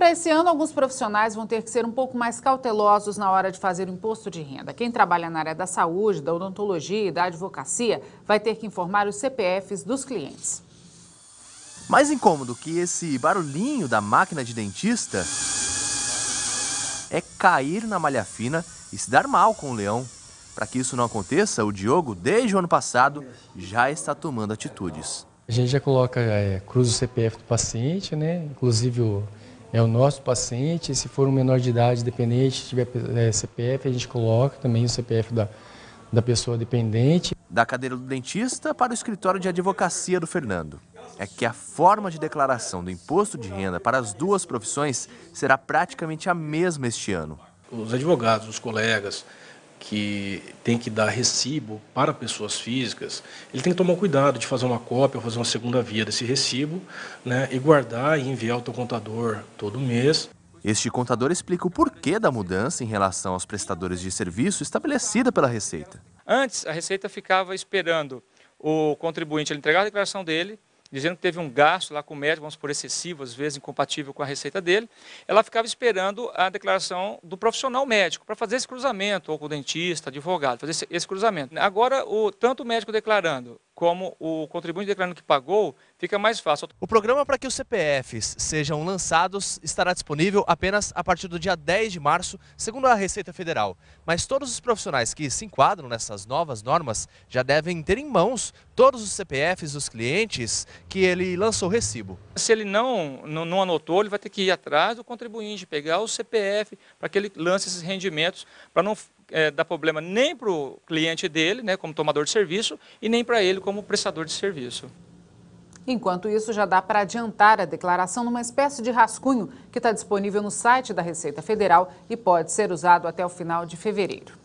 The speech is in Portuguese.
Para esse ano, alguns profissionais vão ter que ser um pouco mais cautelosos na hora de fazer o imposto de renda. Quem trabalha na área da saúde, da odontologia e da advocacia vai ter que informar os CPFs dos clientes. Mais incômodo que esse barulhinho da máquina de dentista é cair na malha fina e se dar mal com o leão. Para que isso não aconteça, o Diogo, desde o ano passado, já está tomando atitudes. A gente já coloca, é, cruza o CPF do paciente, né? inclusive o é o nosso paciente. Se for um menor de idade, dependente, tiver é, CPF, a gente coloca também o CPF da, da pessoa dependente. Da cadeira do dentista para o escritório de advocacia do Fernando. É que a forma de declaração do imposto de renda para as duas profissões será praticamente a mesma este ano. Os advogados, os colegas, que tem que dar recibo para pessoas físicas, ele tem que tomar cuidado de fazer uma cópia ou fazer uma segunda via desse recibo né, e guardar e enviar ao teu contador todo mês. Este contador explica o porquê da mudança em relação aos prestadores de serviço estabelecida pela Receita. Antes, a Receita ficava esperando o contribuinte entregar a declaração dele, dizendo que teve um gasto lá com o médico, vamos por excessivo, às vezes incompatível com a receita dele, ela ficava esperando a declaração do profissional médico para fazer esse cruzamento, ou com o dentista, advogado, fazer esse, esse cruzamento. Agora, o, tanto o médico declarando como o contribuinte declarando que pagou, fica mais fácil. O programa para que os CPFs sejam lançados estará disponível apenas a partir do dia 10 de março, segundo a Receita Federal. Mas todos os profissionais que se enquadram nessas novas normas já devem ter em mãos todos os CPFs dos clientes que ele lançou recibo. Se ele não, não, não anotou, ele vai ter que ir atrás do contribuinte, pegar o CPF para que ele lance esses rendimentos, para não é, dar problema nem para o cliente dele, né, como tomador de serviço, e nem para ele como prestador de serviço. Enquanto isso, já dá para adiantar a declaração numa espécie de rascunho que está disponível no site da Receita Federal e pode ser usado até o final de fevereiro.